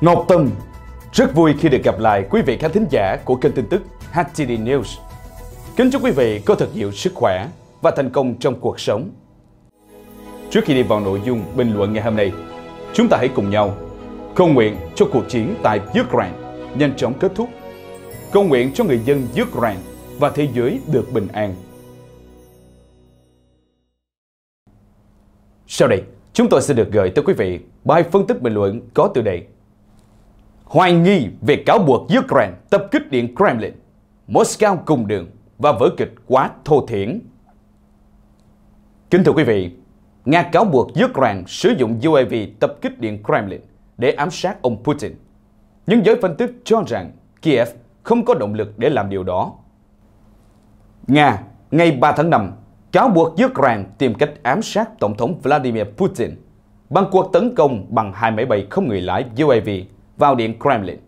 Ngọc Tâm Rất vui khi được gặp lại quý vị khán thính giả của kênh tin tức HTD News Kính chúc quý vị có thật nhiều sức khỏe và thành công trong cuộc sống Trước khi đi vào nội dung bình luận ngày hôm nay Chúng ta hãy cùng nhau cầu nguyện cho cuộc chiến tại Ukraine nhanh chóng kết thúc Cầu nguyện cho người dân Ukraine và thế giới được bình an Sau đây, chúng tôi sẽ được gửi tới quý vị bài phân tích bình luận có tiêu đề hoài nghi về cáo buộc Ukraine tập kích điện Kremlin, Moscow cùng đường và vở kịch quá thô thiển. Kính thưa quý vị, Nga cáo buộc Ukraine sử dụng UAV tập kích điện Kremlin để ám sát ông Putin. Nhưng giới phân tích cho rằng Kiev không có động lực để làm điều đó. Nga, ngày 3 tháng 5, cáo buộc Ukraine tìm cách ám sát Tổng thống Vladimir Putin bằng cuộc tấn công bằng hai máy bay không người lái UAV vào Điện Kremlin,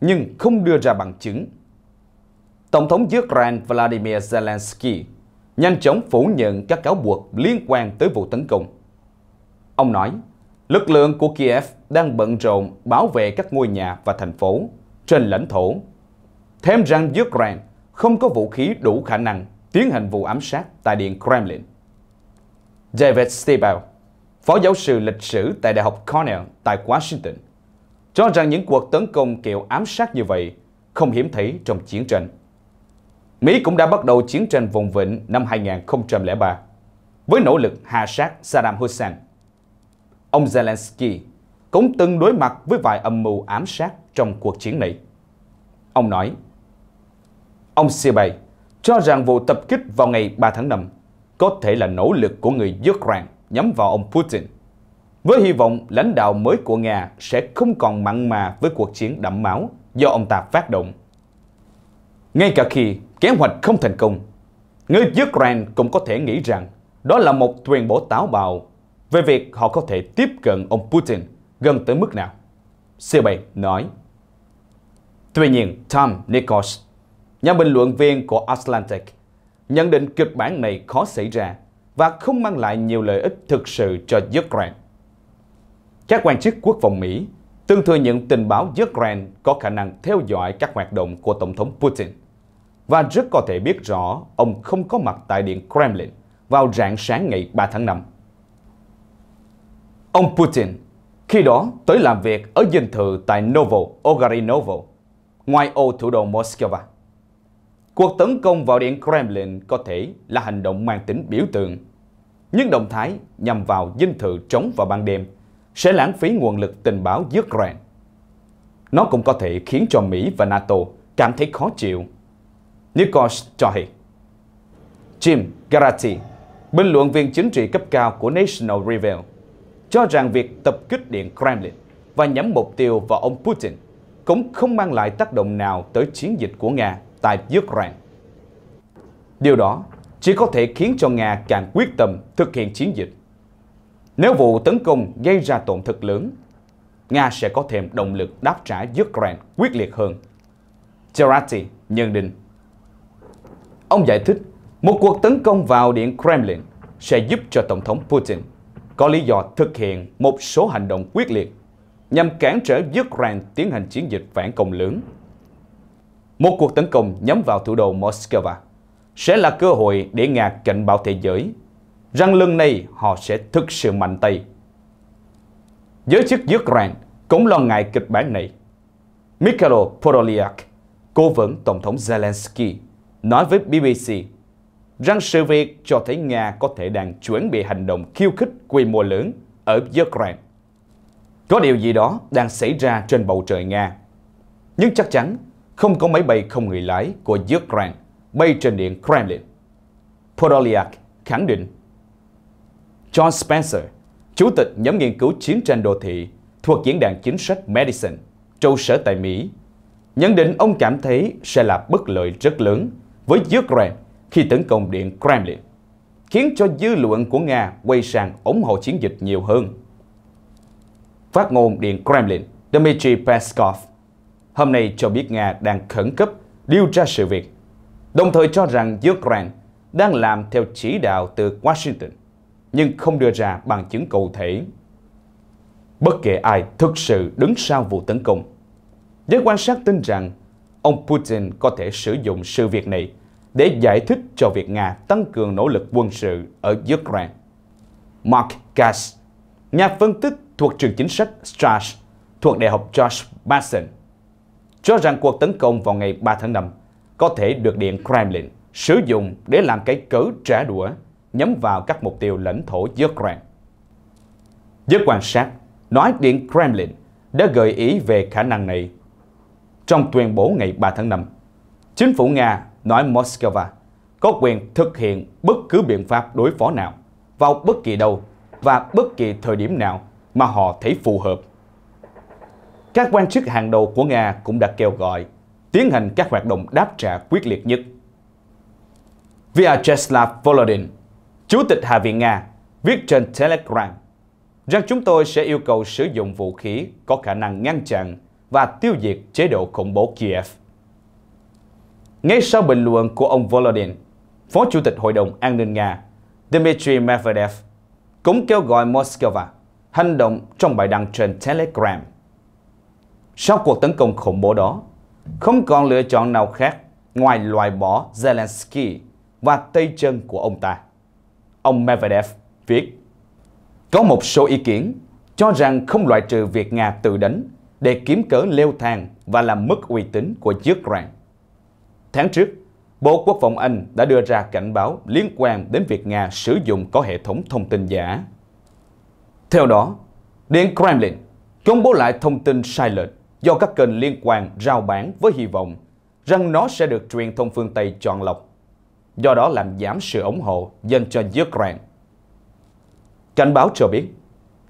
nhưng không đưa ra bằng chứng. Tổng thống Ukraine Vladimir Zelensky nhanh chóng phủ nhận các cáo buộc liên quan tới vụ tấn công. Ông nói, lực lượng của Kiev đang bận rộn bảo vệ các ngôi nhà và thành phố trên lãnh thổ. Thêm rằng Ukraine không có vũ khí đủ khả năng tiến hành vụ ám sát tại Điện Kremlin. David Stibel, phó giáo sư lịch sử tại Đại học Cornell tại Washington, cho rằng những cuộc tấn công kiểu ám sát như vậy không hiếm thấy trong chiến tranh. Mỹ cũng đã bắt đầu chiến tranh vùng vịnh năm 2003 với nỗ lực hạ sát Saddam Hussein. Ông Zelensky cũng từng đối mặt với vài âm mưu ám sát trong cuộc chiến này. Ông nói, ông C7 cho rằng vụ tập kích vào ngày 3 tháng 5 có thể là nỗ lực của người Ukraine nhắm vào ông Putin với hy vọng lãnh đạo mới của Nga sẽ không còn mặn mà với cuộc chiến đẫm máu do ông ta phát động. Ngay cả khi kế hoạch không thành công, người Ukraine cũng có thể nghĩ rằng đó là một tuyên bố táo bạo về việc họ có thể tiếp cận ông Putin gần tới mức nào. C7 nói. Tuy nhiên, Tom Nichols, nhà bình luận viên của Atlantic, nhận định kịch bản này khó xảy ra và không mang lại nhiều lợi ích thực sự cho Ukraine. Các quan chức quốc phòng Mỹ từng thừa nhận tình báo Ukraine có khả năng theo dõi các hoạt động của Tổng thống Putin và rất có thể biết rõ ông không có mặt tại Điện Kremlin vào rạng sáng ngày 3 tháng 5. Ông Putin khi đó tới làm việc ở dinh thự tại Novo Ogarinovo, ngoài ô thủ đô Moscow. Cuộc tấn công vào Điện Kremlin có thể là hành động mang tính biểu tượng, nhưng động thái nhằm vào dinh thự trống vào ban đêm sẽ lãng phí nguồn lực tình báo Ukraine. Nó cũng có thể khiến cho Mỹ và NATO cảm thấy khó chịu. Nikos cho hay. Jim Garati, bình luận viên chính trị cấp cao của National Review, cho rằng việc tập kích điện Kremlin và nhắm mục tiêu vào ông Putin cũng không mang lại tác động nào tới chiến dịch của Nga tại Ukraine. Điều đó chỉ có thể khiến cho Nga càng quyết tâm thực hiện chiến dịch nếu vụ tấn công gây ra tổn thất lớn, Nga sẽ có thêm động lực đáp trả Ukraine quyết liệt hơn. Gerati nhận định. Ông giải thích, một cuộc tấn công vào Điện Kremlin sẽ giúp cho Tổng thống Putin có lý do thực hiện một số hành động quyết liệt nhằm cản trở Ukraine tiến hành chiến dịch phản công lớn. Một cuộc tấn công nhắm vào thủ đô Moscow sẽ là cơ hội để Nga cảnh báo thế giới rằng lần này họ sẽ thực sự mạnh tay. Giới chức Ukraine cũng lo ngại kịch bản này. Mikhailo Podolyak, cố vấn Tổng thống Zelensky, nói với BBC rằng sự việc cho thấy Nga có thể đang chuẩn bị hành động khiêu khích quy mô lớn ở Ukraine. Có điều gì đó đang xảy ra trên bầu trời Nga. Nhưng chắc chắn không có máy bay không người lái của Ukraine bay trên điện Kremlin. Podolyak khẳng định John Spencer, Chủ tịch nhóm nghiên cứu chiến tranh đô thị thuộc Diễn đàn Chính sách Madison, trụ sở tại Mỹ, nhận định ông cảm thấy sẽ là bất lợi rất lớn với Ukraine khi tấn công điện Kremlin, khiến cho dư luận của Nga quay sang ủng hộ chiến dịch nhiều hơn. Phát ngôn điện Kremlin, Dmitry Peskov, hôm nay cho biết Nga đang khẩn cấp điều tra sự việc, đồng thời cho rằng Ukraine đang làm theo chỉ đạo từ Washington nhưng không đưa ra bằng chứng cụ thể. Bất kể ai thực sự đứng sau vụ tấn công, giới quan sát tin rằng ông Putin có thể sử dụng sự việc này để giải thích cho việc Nga tăng cường nỗ lực quân sự ở Ukraine. Mark Gass, nhà phân tích thuộc trường chính sách Strass thuộc Đại học George Mason, cho rằng cuộc tấn công vào ngày 3 tháng 5 có thể được Điện Kremlin sử dụng để làm cái cớ trả đũa nhắm vào các mục tiêu lãnh thổ Giới Giới quan sát nói Điện Kremlin đã gợi ý về khả năng này. Trong tuyên bố ngày 3 tháng 5, chính phủ Nga nói Moscow có quyền thực hiện bất cứ biện pháp đối phó nào vào bất kỳ đâu và bất kỳ thời điểm nào mà họ thấy phù hợp. Các quan chức hàng đầu của Nga cũng đã kêu gọi tiến hành các hoạt động đáp trả quyết liệt nhất. Vyacheslav Volodin, Chủ tịch Hạ viện Nga viết trên Telegram rằng chúng tôi sẽ yêu cầu sử dụng vũ khí có khả năng ngăn chặn và tiêu diệt chế độ khủng bố Kiev. Ngay sau bình luận của ông Volodin, Phó Chủ tịch Hội đồng An ninh Nga Dmitry Medvedev cũng kêu gọi Moscow hành động trong bài đăng trên Telegram. Sau cuộc tấn công khủng bố đó, không còn lựa chọn nào khác ngoài loại bỏ Zelensky và tay chân của ông ta ông Medvedev viết Có một số ý kiến cho rằng không loại trừ việc Nga tự đánh để kiếm cớ leo thang và làm mất uy tín của Ukraine. Tháng trước, Bộ Quốc phòng Anh đã đưa ra cảnh báo liên quan đến việc Nga sử dụng có hệ thống thông tin giả. Theo đó, Điện Kremlin công bố lại thông tin sai lệch do các kênh liên quan rao bán với hy vọng rằng nó sẽ được truyền thông phương Tây chọn lọc do đó làm giảm sự ủng hộ dành cho Ukraine. Cảnh báo cho biết,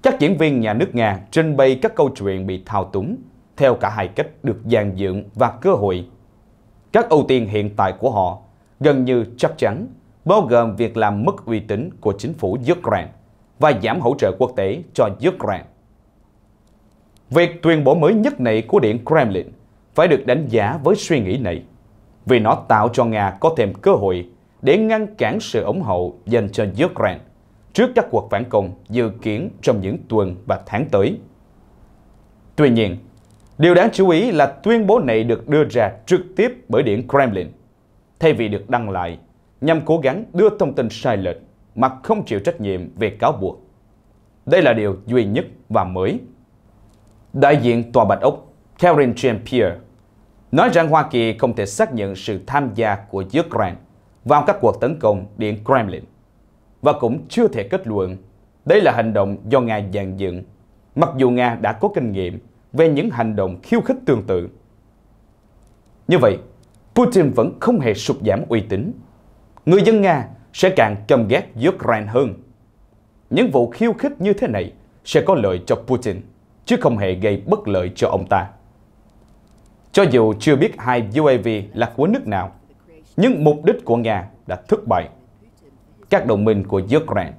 các diễn viên nhà nước Nga trình bày các câu chuyện bị thao túng theo cả hai cách được dàn dựng và cơ hội. Các ưu tiên hiện tại của họ gần như chắc chắn bao gồm việc làm mất uy tín của chính phủ Ukraine và giảm hỗ trợ quốc tế cho Ukraine. Việc tuyên bố mới nhất này của Điện Kremlin phải được đánh giá với suy nghĩ này, vì nó tạo cho Nga có thêm cơ hội để ngăn cản sự ủng hộ dành cho Ukraine trước các cuộc phản công dự kiến trong những tuần và tháng tới. Tuy nhiên, điều đáng chú ý là tuyên bố này được đưa ra trực tiếp bởi Điện Kremlin, thay vì được đăng lại nhằm cố gắng đưa thông tin sai lệch mà không chịu trách nhiệm về cáo buộc. Đây là điều duy nhất và mới. Đại diện Tòa Bạch Ốc Karen Jean-Pierre nói rằng Hoa Kỳ không thể xác nhận sự tham gia của Ukraine vào các cuộc tấn công Điện Kremlin và cũng chưa thể kết luận đây là hành động do Nga dàn dựng, mặc dù Nga đã có kinh nghiệm về những hành động khiêu khích tương tự. Như vậy, Putin vẫn không hề sụt giảm uy tín. Người dân Nga sẽ càng căm ghét Ukraine hơn. Những vụ khiêu khích như thế này sẽ có lợi cho Putin, chứ không hề gây bất lợi cho ông ta. Cho dù chưa biết hai UAV là của nước nào, nhưng mục đích của Nga đã thất bại. Các đồng minh của Ukraine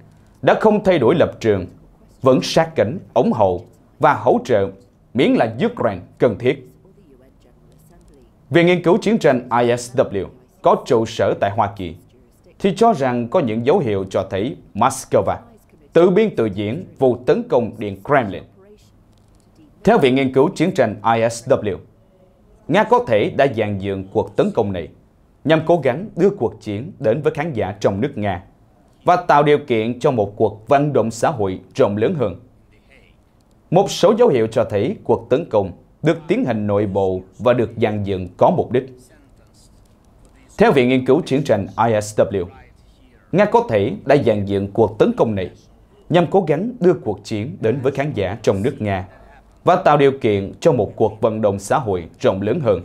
đã không thay đổi lập trường, vẫn sát cánh, ủng hộ và hỗ trợ miễn là Ukraine cần thiết. Viện nghiên cứu chiến tranh ISW có trụ sở tại Hoa Kỳ thì cho rằng có những dấu hiệu cho thấy Moscow tự biên tự diễn vụ tấn công Điện Kremlin. Theo Viện Nghiên cứu Chiến tranh ISW, Nga có thể đã dàn dựng cuộc tấn công này nhằm cố gắng đưa cuộc chiến đến với khán giả trong nước Nga và tạo điều kiện cho một cuộc vận động xã hội rộng lớn hơn. Một số dấu hiệu cho thấy cuộc tấn công được tiến hành nội bộ và được dàn dựng có mục đích. Theo Viện Nghiên cứu Chiến tranh ISW, Nga có thể đã dàn dựng cuộc tấn công này nhằm cố gắng đưa cuộc chiến đến với khán giả trong nước Nga và tạo điều kiện cho một cuộc vận động xã hội rộng lớn hơn.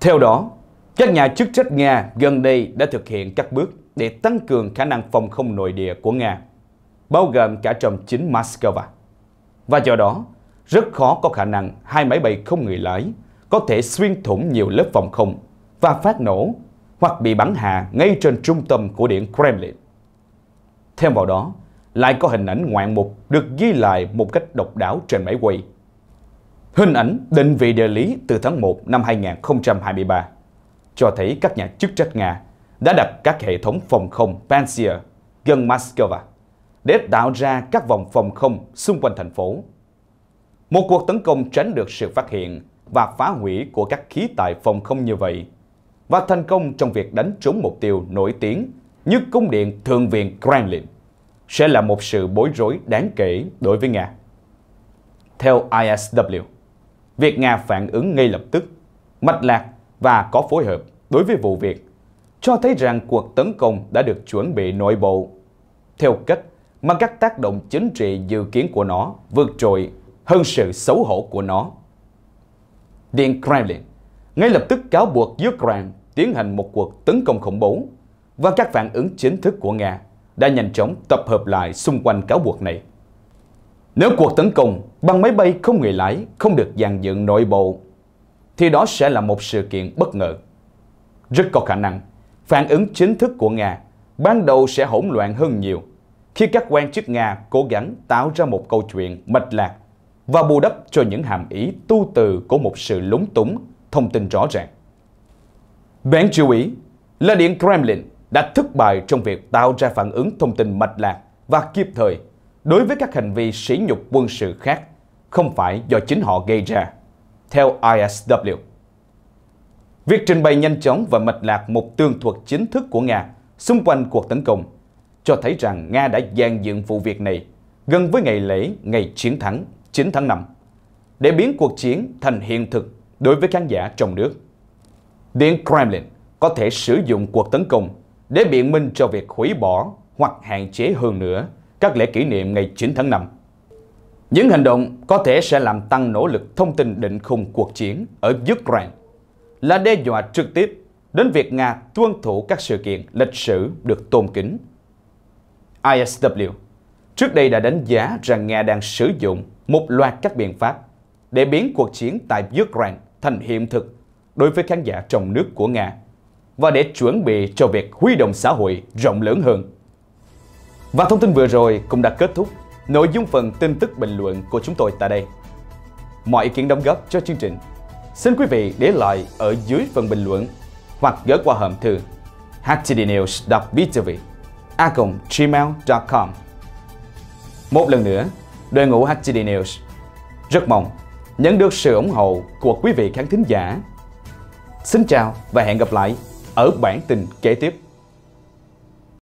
Theo đó, các nhà chức trách Nga gần đây đã thực hiện các bước để tăng cường khả năng phòng không nội địa của Nga, bao gồm cả trong chính Moscow. Và do đó, rất khó có khả năng hai máy bay không người lái có thể xuyên thủng nhiều lớp phòng không và phát nổ hoặc bị bắn hạ ngay trên trung tâm của điện Kremlin. Thêm vào đó, lại có hình ảnh ngoạn mục được ghi lại một cách độc đáo trên máy quay. Hình ảnh định vị địa lý từ tháng 1 năm 2023 cho thấy các nhà chức trách Nga đã đặt các hệ thống phòng không Pantsir gần Moscow để tạo ra các vòng phòng không xung quanh thành phố. Một cuộc tấn công tránh được sự phát hiện và phá hủy của các khí tài phòng không như vậy và thành công trong việc đánh trúng mục tiêu nổi tiếng như cung điện Thượng viện Kremlin sẽ là một sự bối rối đáng kể đối với Nga. Theo ISW, việc Nga phản ứng ngay lập tức, mạch lạc và có phối hợp đối với vụ việc, cho thấy rằng cuộc tấn công đã được chuẩn bị nội bộ, theo cách mà các tác động chính trị dự kiến của nó vượt trội hơn sự xấu hổ của nó. Điện Kremlin ngay lập tức cáo buộc Ukraine tiến hành một cuộc tấn công khủng bố và các phản ứng chính thức của Nga đã nhanh chóng tập hợp lại xung quanh cáo buộc này. Nếu cuộc tấn công bằng máy bay không người lái không được dàn dựng nội bộ thì đó sẽ là một sự kiện bất ngờ. Rất có khả năng, phản ứng chính thức của Nga ban đầu sẽ hỗn loạn hơn nhiều khi các quan chức Nga cố gắng tạo ra một câu chuyện mạch lạc và bù đắp cho những hàm ý tu từ của một sự lúng túng thông tin rõ ràng. Đáng chú ý là Điện Kremlin đã thất bại trong việc tạo ra phản ứng thông tin mạch lạc và kịp thời đối với các hành vi sỉ nhục quân sự khác không phải do chính họ gây ra theo ISW. Việc trình bày nhanh chóng và mạch lạc một tương thuật chính thức của Nga xung quanh cuộc tấn công cho thấy rằng Nga đã dàn dựng vụ việc này gần với ngày lễ ngày chiến thắng 9 tháng 5 để biến cuộc chiến thành hiện thực đối với khán giả trong nước. Điện Kremlin có thể sử dụng cuộc tấn công để biện minh cho việc hủy bỏ hoặc hạn chế hơn nữa các lễ kỷ niệm ngày 9 tháng 5 những hành động có thể sẽ làm tăng nỗ lực thông tin định khung cuộc chiến ở Ukraine, là đe dọa trực tiếp đến việc Nga tuân thủ các sự kiện lịch sử được tôn kính. ISW trước đây đã đánh giá rằng Nga đang sử dụng một loạt các biện pháp để biến cuộc chiến tại Ukraine thành hiện thực đối với khán giả trong nước của Nga và để chuẩn bị cho việc huy động xã hội rộng lớn hơn. Và thông tin vừa rồi cũng đã kết thúc nội dung phần tin tức bình luận của chúng tôi tại đây. Mọi ý kiến đóng góp cho chương trình, xin quý vị để lại ở dưới phần bình luận hoặc gửi qua hòm thư htdnews.btv a.gmail.com Một lần nữa, đội ngũ HTD News rất mong nhận được sự ủng hộ của quý vị khán thính giả. Xin chào và hẹn gặp lại ở bản tin kế tiếp.